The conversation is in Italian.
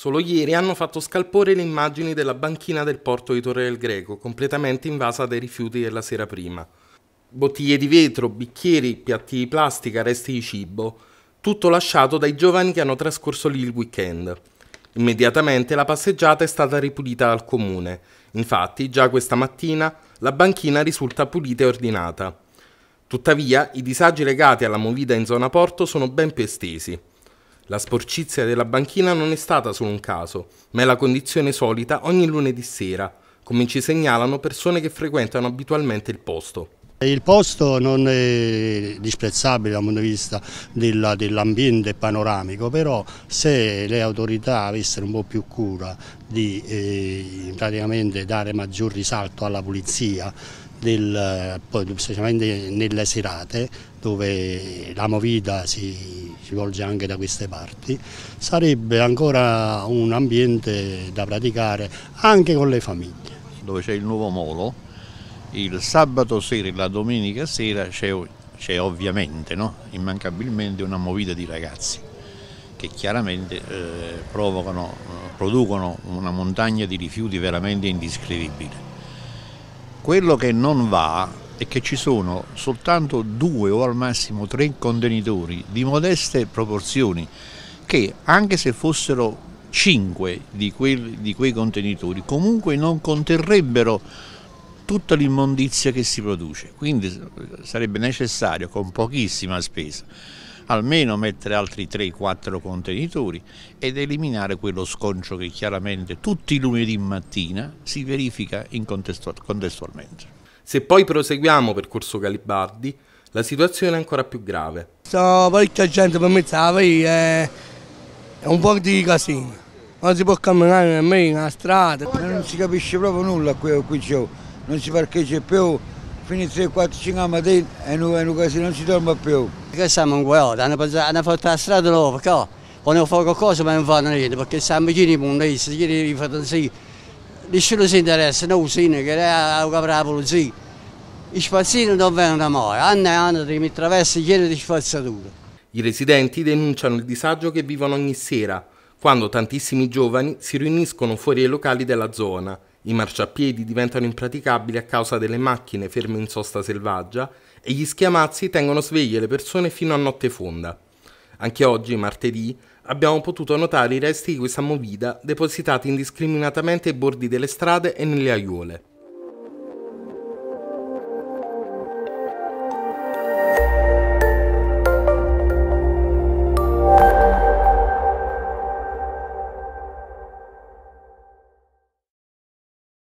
Solo ieri hanno fatto scalpore le immagini della banchina del porto di Torre del Greco, completamente invasa dai rifiuti della sera prima. Bottiglie di vetro, bicchieri, piatti di plastica, resti di cibo, tutto lasciato dai giovani che hanno trascorso lì il weekend. Immediatamente la passeggiata è stata ripulita dal comune. Infatti, già questa mattina la banchina risulta pulita e ordinata. Tuttavia, i disagi legati alla movida in zona porto sono ben più estesi. La sporcizia della banchina non è stata solo un caso, ma è la condizione solita ogni lunedì sera, come ci segnalano persone che frequentano abitualmente il posto. Il posto non è disprezzabile dal punto di vista dell'ambiente panoramico, però se le autorità avessero un po' più cura di eh, dare maggior risalto alla pulizia, del, eh, specialmente nelle serate dove la movita si si volge anche da queste parti, sarebbe ancora un ambiente da praticare anche con le famiglie. Dove c'è il nuovo molo, il sabato sera e la domenica sera c'è, ovviamente, no? immancabilmente, una movita di ragazzi che chiaramente eh, provocano, eh, producono una montagna di rifiuti veramente indescrivibile. Quello che non va è che ci sono soltanto due o al massimo tre contenitori di modeste proporzioni che anche se fossero cinque di, di quei contenitori comunque non conterrebbero tutta l'immondizia che si produce, quindi eh, sarebbe necessario con pochissima spesa almeno mettere altri 3-4 contenitori ed eliminare quello sconcio che chiaramente tutti i lunedì mattina si verifica contestual contestualmente. Se poi proseguiamo per Corso Galibardi, la situazione è ancora più grave. C'è parecchia gente per me, è un po' di casino. Non si può camminare nemmeno nella strada. Non si capisce proprio nulla qui, qui c'è, non si parcheggia più, a finisce 4-5 la mattina e un, è un casino, non si dorme più. Che siamo in guerra, hanno fatto la strada loro, perché? Quando oh, fanno qualcosa ma non fanno niente, perché siamo vicini a un paese, ieri li fanno sì. Nessuno si interessa, non usino, eh, che era la polizia. I spazzini non vengono mai, anni e anni di mi traversi pieno di spazzatura. I residenti denunciano il disagio che vivono ogni sera, quando tantissimi giovani si riuniscono fuori ai locali della zona. I marciapiedi diventano impraticabili a causa delle macchine ferme in sosta selvaggia e gli schiamazzi tengono sveglie le persone fino a notte fonda. Anche oggi, martedì, abbiamo potuto notare i resti di questa movida depositati indiscriminatamente ai bordi delle strade e nelle aiuole.